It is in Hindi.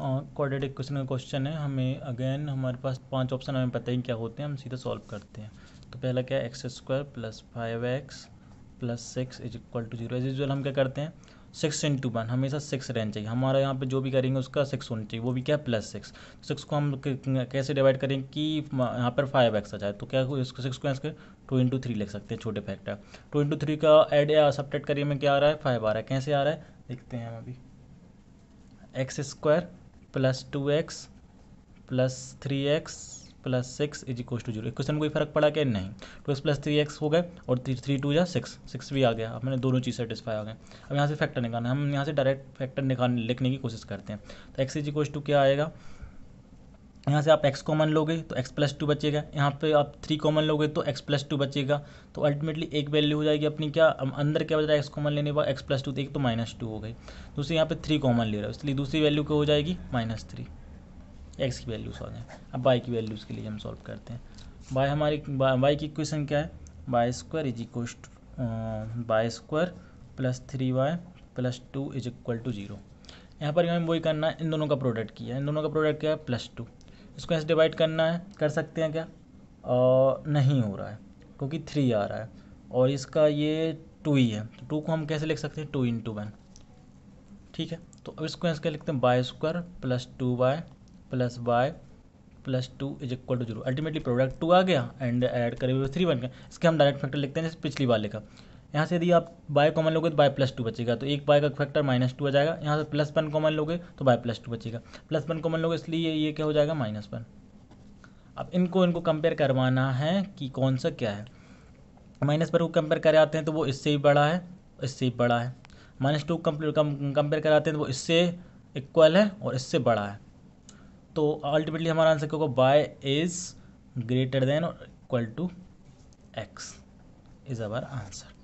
क्वाड्रेटिक क्वेश्चन का क्वेश्चन है हमें अगेन हमारे पास पांच ऑप्शन हमें पता ही क्या होते हैं हम सीधा सॉल्व करते हैं तो पहला क्या है X square plus five X plus six is equal to zero as usual हम क्या करते हैं सिक्स इंटू वन हमेशा सिक्स रहना चाहिए हमारा यहाँ पे जो भी करेंगे उसका सिक्स होना चाहिए वो भी क्या प्लस सिक्स सिक्स को हम कैसे डिवाइड करेंगे कि यहाँ पर फाइव एक्स आ जाए तो क्या इसको सिक्स को इसके टू इंटू थ्री लिख सकते हैं छोटे फैक्टर टू इंटू थ्री का एड या सपरेट करिए में क्या आ रहा है फाइव आ रहा है कैसे आ रहा है देखते हैं हम अभी X square plus two X plus three X plus six is equal to zero question में कोई फर्क पड़ा क्या नहीं two X plus three X हो गए और थ्री थ्री टू या सिक्स सिक्स भी आ गया अब मैंने दोनों चीज़ सेटिस्फाई आ गए अब यहाँ से फैक्टर निकालना हम यहाँ से डायरेक्ट फैक्टर निकाल लिखने की कोशिश करते हैं तो एक्स इज इक्व टू क्या आएगा यहाँ से आप x कॉमन लोगे तो x प्लस टू बचेगा यहाँ पे आप थ्री कॉमन लोगे तो x प्लस टू बचेगा तो अल्टीमेटली एक वैल्यू हो जाएगी अपनी क्या अंदर क्या बजाय रहा x कॉमन लेने पर x प्लस टू देखिए तो माइनस टू हो गई दूसरी तो यहाँ पे थ्री कॉमन ले रहा है इसलिए दूसरी वैल्यू क्या हो जाएगी माइनस थ्री एक्स की वैल्यूज आ जाए अब बाई की वैल्यूज़ के लिए हम सॉल्व करते हैं बाय हमारी बाई की इक्वेशन क्या है Y square is equal Y square plus three Y plus two is equal to zero यहाँ पर हमें वही करना है इन दोनों का प्रोडक्ट किया है इन दोनों का प्रोडक्ट क्या है प्लस टू इसको ऐसे डिवाइड करना है कर सकते हैं क्या और नहीं हो रहा है क्योंकि थ्री आ रहा है और इसका ये टू ही है तो टू को हम कैसे लिख सकते हैं टू इन टू वन ठीक है तो अब इसको क्या लिखते हैं Y square plus two Y plus Y plus two is equal to zero ultimately product two आ गया एंड ऐड करें थ्री बन गया इसके हम डायरेक्ट फैक्टर लिखते हैं जैसे पिछली वाले का यहाँ से यदि आप बाय कॉमन लोगे तो बाय प्लस टू बचेगा तो एक बाय का फैक्टर माइनस टू आ जाएगा यहाँ से प्लस वन कॉमन लोगे तो बाय प्लस टू बचेगा प्लस वन कॉमन लोगे इसलिए ये क्या हो जाएगा माइनस वन अब इनको इनको कंपेयर करवाना है कि कौन सा क्या है माइनस वन को कंपेयर कराते हैं तो वो इससे भी बड़ा है इससे भी बड़ा है माइनस टू कंपेयर कराते हैं तो वो इससे इक्वल है और इससे बड़ा है तो अल्टीमेटली हमारा आंसर क्या होगा बाय इज़ ग्रेटर देन और equal to X is our answer